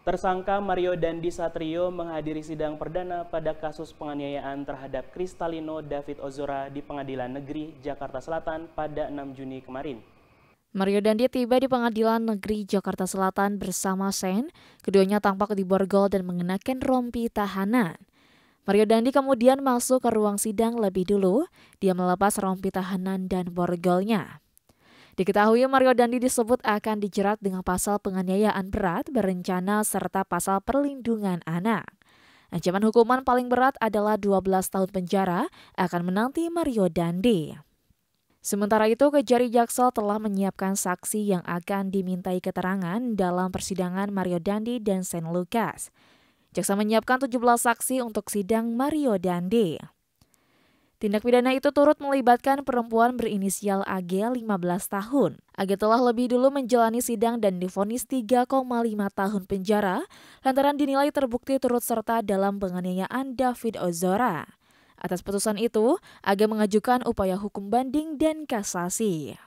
Tersangka Mario Dandi Satrio menghadiri sidang perdana pada kasus penganiayaan terhadap Kristalino David Ozora di Pengadilan Negeri Jakarta Selatan pada 6 Juni kemarin. Mario Dandi tiba di Pengadilan Negeri Jakarta Selatan bersama Sen, keduanya tampak di borgol dan mengenakan rompi tahanan. Mario Dandi kemudian masuk ke ruang sidang lebih dulu, dia melepas rompi tahanan dan borgolnya. Diketahui Mario Dandi disebut akan dijerat dengan pasal penganiayaan berat berencana serta pasal perlindungan anak. Ancaman hukuman paling berat adalah 12 tahun penjara akan menanti Mario Dandi. Sementara itu, Kejari Jaksel telah menyiapkan saksi yang akan dimintai keterangan dalam persidangan Mario Dandi dan Saint Lucas. Jaksa menyiapkan 17 saksi untuk sidang Mario Dandi. Tindak pidana itu turut melibatkan perempuan berinisial AG 15 tahun. AG telah lebih dulu menjalani sidang dan difonis 3,5 tahun penjara lantaran dinilai terbukti turut serta dalam penganiayaan David Ozora. Atas putusan itu, AG mengajukan upaya hukum banding dan kasasi.